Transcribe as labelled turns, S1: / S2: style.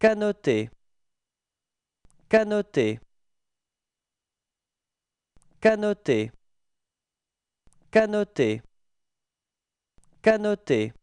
S1: Canoter. Canoter. Canoter. Canoter. Canoter.